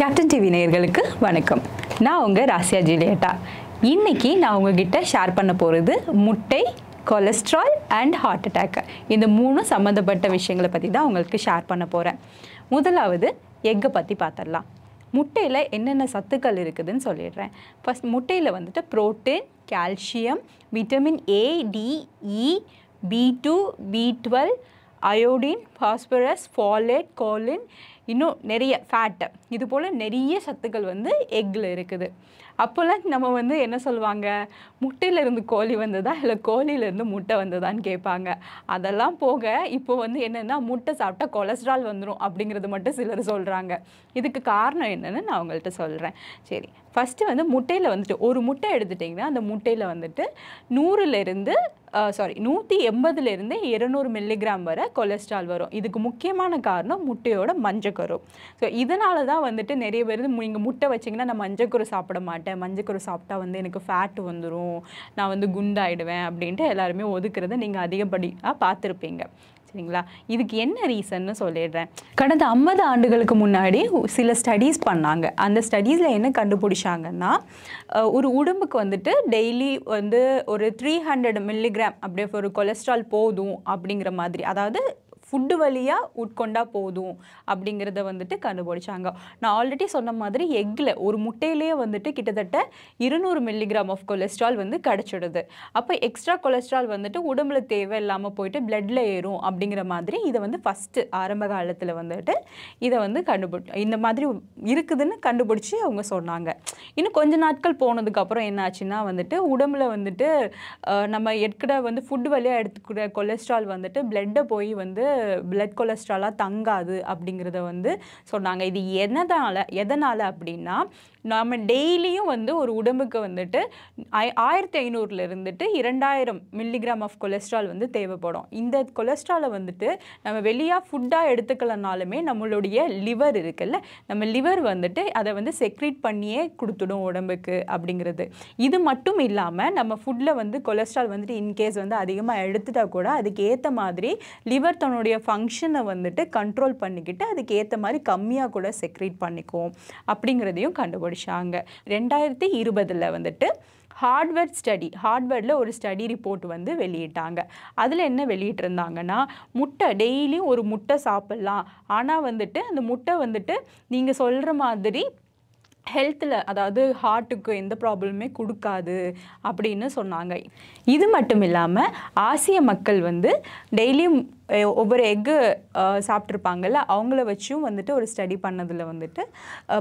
captain TV நேயர்களுக்கு வணக்கம் நான் உங்கள் ராசியா ஜூலியட்டா இன்றைக்கி நான் உங்ககிட்ட ஷேர் பண்ண போகிறது முட்டை கொலஸ்ட்ரால் அண்ட் ஹார்ட் அட்டாக் இந்த மூணும் சம்மந்தப்பட்ட விஷயங்களை பற்றி தான் உங்களுக்கு ஷேர் பண்ண போகிறேன் முதலாவது எக்கை பற்றி பார்த்துடலாம் முட்டையில் என்னென்ன சத்துக்கள் இருக்குதுன்னு சொல்லிடுறேன் ஃபஸ்ட் முட்டையில் வந்துட்டு protein calcium vitamin A D E B two B twelve iodine phosphorus folate choline இன்னும் நிறைய ஃபேட்டு இது போல் நிறைய சத்துக்கள் வந்து எக்கில் இருக்குது அப்போல்லாம் நம்ம வந்து என்ன சொல்லுவாங்க முட்டையிலேருந்து கோழி வந்ததா இல்லை கோழியிலேருந்து முட்டை வந்ததான்னு கேட்பாங்க அதெல்லாம் போக இப்போ வந்து என்னென்னா முட்டை சாப்பிட்டா கொலஸ்ட்ரால் வந்துடும் அப்படிங்கிறது மட்டும் சிலர் சொல்கிறாங்க இதுக்கு காரணம் என்னென்னு நான் உங்கள்கிட்ட சொல்கிறேன் சரி ஃபஸ்ட்டு வந்து முட்டையில் வந்துட்டு ஒரு முட்டை எடுத்துட்டிங்கன்னா அந்த முட்டையில் வந்துட்டு நூறுலேருந்து சாரி நூற்றி எண்பதுலேருந்து இருநூறு மில்லிகிராம் வரை கொலஸ்ட்ரால் வரும் இதுக்கு முக்கியமான காரணம் முட்டையோட மஞ்சக்கரு ஸோ இதனால தான் வந்துட்டு நிறைய பேர் நீங்கள் முட்டை வச்சிங்கன்னா நான் மஞ்சக்கரு சாப்பிட மாட்டேன் மஞ்சக்கரு சாப்பிட்டா வந்து எனக்கு ஃபேட் வந்துடும் நான் வந்து குண்டாயிடுவேன் அப்படின்ட்டு எல்லாருமே ஒதுக்கிறத நீங்கள் அதிகப்படியாக பார்த்துருப்பீங்க சரிங்களா இதுக்கு என்ன ரீசன்னு சொல்லிடுறேன் கடந்த ஐம்பது ஆண்டுகளுக்கு முன்னாடி சில ஸ்டடீஸ் பண்ணாங்க அந்த ஸ்டடீஸில் என்ன கண்டுபிடிச்சாங்கன்னா ஒரு உடம்புக்கு வந்துட்டு டெய்லி வந்து ஒரு த்ரீ ஹண்ட்ரட் மில்லிகிராம் அப்படியே ஒரு கொலஸ்ட்ரால் போதும் அப்படிங்கிற மாதிரி அதாவது ஃபுட்டு வழியாக உட்கொண்டா போதும் அப்படிங்கிறத வந்துட்டு கண்டுபிடிச்சாங்க நான் ஆல்ரெடி சொன்ன மாதிரி எக்கில் ஒரு முட்டையிலேயே வந்துட்டு கிட்டத்தட்ட இருநூறு மில்லிகிராம் ஆஃப் கொலஸ்ட்ரால் வந்து கிடச்சிடுது அப்போ எக்ஸ்ட்ரா கொலஸ்ட்ரால் வந்துட்டு உடம்புல தேவை இல்லாமல் போயிட்டு பிளட்டில் ஏறும் அப்படிங்கிற மாதிரி இதை வந்து ஃபஸ்ட்டு ஆரம்ப காலத்தில் வந்துட்டு இதை வந்து கண்டுபிடி இந்த மாதிரி இருக்குதுன்னு கண்டுபிடிச்சி அவங்க சொன்னாங்க இன்னும் கொஞ்ச நாட்கள் போனதுக்கப்புறம் என்ன ஆச்சுன்னா வந்துட்டு உடம்புல வந்துட்டு நம்ம எடுக்கிற வந்து ஃபுட் வழியாக எடுத்துக்கிற கொலஸ்ட்ரால் வந்துட்டு பிளட்டை போய் வந்து பிளட் கொலஸ்ட்ராலாக தங்காது அப்படிங்கிறத வந்து சொன்னாங்க இது எதனால் எதனால் அப்படின்னா நாம் டெய்லியும் வந்து ஒரு உடம்புக்கு வந்துட்டு ஆயிரத்தி ஐநூறுல இருந்துட்டு இரண்டாயிரம் மில்லிகிராம் ஆஃப் கொலஸ்ட்ரால் வந்து தேவைப்படும் இந்த கொலஸ்ட்ராலை வந்துட்டு நம்ம வெளியாக ஃபுட்டாக எடுத்துக்கலனாலுமே நம்மளுடைய லிவர் இருக்குல்ல நம்ம லிவர் வந்துட்டு அதை வந்து செக்ரீட் பண்ணியே கொடுத்துடும் உடம்புக்கு அப்படிங்கிறது இது மட்டும் இல்லாமல் நம்ம ஃபுட்டில் வந்து கொலஸ்ட்ரால் வந்துட்டு இன்கேஸ் வந்து அதிகமாக எடுத்துட்டால் கூட அதுக்கு ஏற்ற மாதிரி லிவர் தன்னுடைய அதோடைய ஃபங்க்ஷனை வந்துட்டு கண்ட்ரோல் பண்ணிக்கிட்டு அதுக்கு ஏற்ற மாதிரி கம்மியாக கூட செக்ரேட் பண்ணிக்குவோம் அப்படிங்கிறதையும் கண்டுபிடிச்சாங்க ரெண்டாயிரத்தி இருபதில் வந்துட்டு ஹார்ட்வேர் ஸ்டடி ஹார்ட்வேர்டில் ஒரு ஸ்டடி ரிப்போர்ட் வந்து வெளியிட்டாங்க அதில் என்ன வெளியிட்டிருந்தாங்கன்னா முட்டை டெய்லியும் ஒரு முட்டை சாப்பிட்லாம் ஆனால் வந்துட்டு அந்த முட்டை வந்துட்டு நீங்கள் சொல்கிற மாதிரி ஹெல்த்தில் அதாவது ஹார்ட்டுக்கு எந்த ப்ராப்ளமே கொடுக்காது அப்படின்னு சொன்னாங்க இது மட்டும் இல்லாமல் ஆசிய மக்கள் வந்து டெய்லியும் ஒவ்வொரு எக்கு சாப்பிட்ருப்பாங்கல்ல அவங்கள வச்சும் வந்துட்டு ஒரு ஸ்டடி பண்ணதில் வந்துட்டு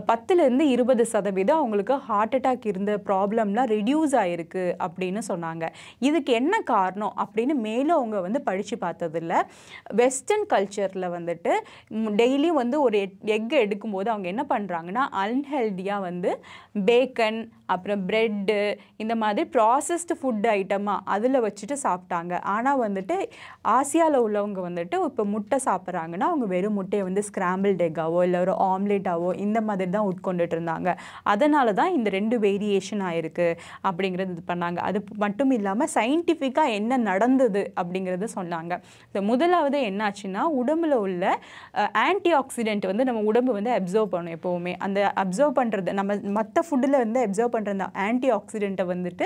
பத்துலேருந்து இருபது சதவீதம் அவங்களுக்கு ஹார்ட் அட்டாக் இருந்த ப்ராப்ளம்லாம் ரெடியூஸ் ஆகிருக்கு அப்படின்னு சொன்னாங்க இதுக்கு என்ன காரணம் அப்படின்னு மேலும் அவங்க வந்து படித்து பார்த்ததில்ல வெஸ்டர்ன் கல்ச்சரில் வந்துட்டு டெய்லியும் வந்து ஒரு எக் எடுக்கும்போது அவங்க என்ன பண்ணுறாங்கன்னா அன்ஹெல்தியாக மெயினாக வந்து பேக்கன் அப்புறம் ப்ரெட்டு இந்த மாதிரி ப்ராசஸ்டு ஃபுட் ஐட்டமாக அதில் வச்சுட்டு சாப்பிட்டாங்க ஆனால் வந்துட்டு ஆசியாவில் உள்ளவங்க வந்துட்டு இப்போ முட்டை சாப்பிட்றாங்கன்னா அவங்க வெறும் முட்டையை வந்து ஸ்கிராம்பிள் எக்காவோ இல்லை ஒரு ஆம்லேட்டாவோ இந்த மாதிரி தான் உட்கொண்டுட்டு இருந்தாங்க அதனால தான் இந்த ரெண்டு வேரியேஷன் ஆகிருக்கு அப்படிங்கிறது இது பண்ணாங்க அது மட்டும் இல்லாமல் சயின்டிஃபிக்காக என்ன நடந்தது அப்படிங்கிறது சொன்னாங்க ஸோ முதலாவது என்னாச்சுன்னா உடம்புல உள்ள ஆன்டி ஆக்சிடென்ட் வந்து நம்ம உடம்பு வந்து அப்சர்வ் பண்ணும் எப்போவுமே அந்த அப்சர்வ் பண்ணுற பண்ணுறது நம்ம மற்ற ஃபுட்டில் வந்து அப்சர்வ் பண்ணுற அந்த ஆன்டி ஆக்சிடெண்ட்டை வந்துட்டு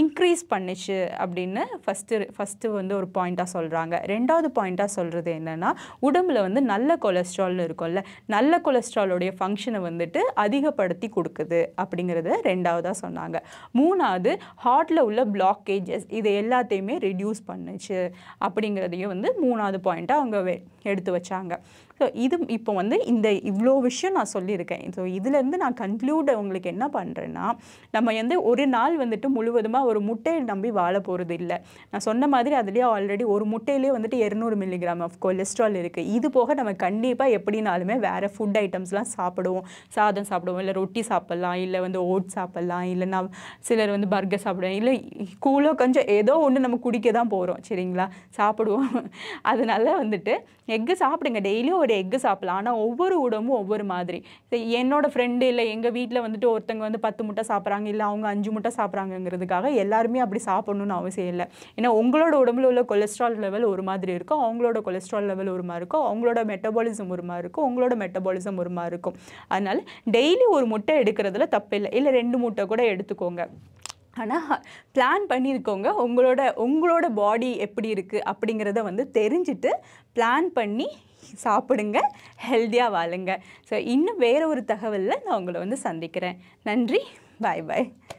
இன்க்ரீஸ் பண்ணுச்சு அப்படின்னு ஃபஸ்ட்டு ஃபஸ்ட்டு வந்து ஒரு பாயிண்ட்டாக சொல்கிறாங்க ரெண்டாவது பாயிண்ட்டாக சொல்கிறது என்னென்னா உடம்புல வந்து நல்ல கொலஸ்ட்ரால்னு இருக்கும்ல நல்ல கொலஸ்ட்ராலோடைய ஃபங்க்ஷனை வந்துட்டு அதிகப்படுத்தி கொடுக்குது அப்படிங்கிறத ரெண்டாவதாக சொன்னாங்க மூணாவது ஹார்ட்டில் உள்ள பிளாக்கேஜஸ் இது எல்லாத்தையுமே ரெடியூஸ் பண்ணுச்சு அப்படிங்கிறதையும் வந்து மூணாவது பாயிண்ட்டாக அவங்க எடுத்து வச்சாங்க ஸோ இது இப்போ வந்து இந்த இவ்வளோ விஷயம் நான் சொல்லியிருக்கேன் ஸோ இதில் இதுலேருந்து நான் கன்க்ளூட் உங்களுக்கு என்ன பண்ணுறேன்னா நம்ம வந்து ஒரு நாள் வந்துட்டு முழுவதுமாக ஒரு முட்டையை நம்பி வாழ போகிறது இல்லை நான் சொன்ன மாதிரி அதுலேயே ஆல்ரெடி ஒரு முட்டையிலே வந்துட்டு இரநூறு மில்லிகிராம் ஆஃப் கொலஸ்ட்ரால் இருக்குது இது போக நம்ம கண்டிப்பாக எப்படினாலுமே வேறு ஃபுட் ஐட்டம்ஸ்லாம் சாப்பிடுவோம் சாதம் சாப்பிடுவோம் இல்லை ரொட்டி சாப்பிட்லாம் இல்லை வந்து ஓட்ஸ் சாப்பிட்லாம் இல்லை நான் சிலர் வந்து பர்கர் சாப்பிடுவோம் இல்லை கூலோ கொஞ்சம் ஏதோ ஒன்று நம்ம குடிக்க தான் போகிறோம் சரிங்களா சாப்பிடுவோம் அதனால் வந்துட்டு எக்கு சாப்பிடுங்க டெய்லியும் ஒரு எக்கு சாப்பிட்லாம் ஆனால் ஒவ்வொரு உடம்பும் ஒவ்வொரு மாதிரி என்னோடய ஃப்ரெண்ட் ஃப்ரெண்டு இல்லை எங்கள் வீட்டில் வந்துட்டு ஒருத்தங்க வந்து பத்து முட்டை சாப்பிட்றாங்க இல்லை அவங்க அஞ்சு முட்டை சாப்பிட்றாங்கங்கிறதுக்காக எல்லாருமே அப்படி சாப்பிட்ணுன்னு அவசியம் இல்லை ஏன்னா உங்களோட உடம்புல உள்ள கொலஸ்ட்ரால் லெவல் ஒரு மாதிரி இருக்கும் அவங்களோட கொலஸ்ட்ரால் லெவல் ஒரு மாதிரி இருக்கும் அவங்களோட மெட்டபாலிசம் ஒரு மாதிரி இருக்கும் உங்களோட மெட்டபாலிசம் ஒரு மாதிரி இருக்கும் அதனால் டெய்லி ஒரு முட்டை எடுக்கிறதுல தப்பில்லை இல்லை ரெண்டு முட்டை கூட எடுத்துக்கோங்க ஆனால் பிளான் பண்ணியிருக்கோங்க உங்களோட உங்களோட பாடி எப்படி இருக்குது அப்படிங்கிறத வந்து தெரிஞ்சுட்டு பிளான் பண்ணி சாப்பிடுங்க ஹெல்த்தியாக வாழுங்க ஸோ இன்னும் வேறு ஒரு தகவலில் நான் உங்களை வந்து சந்திக்கிறேன் நன்றி பாய் பாய்